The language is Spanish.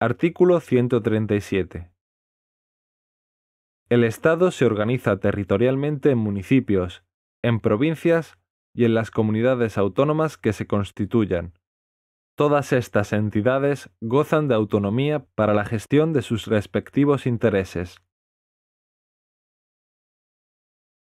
Artículo 137. El Estado se organiza territorialmente en municipios, en provincias y en las comunidades autónomas que se constituyan. Todas estas entidades gozan de autonomía para la gestión de sus respectivos intereses.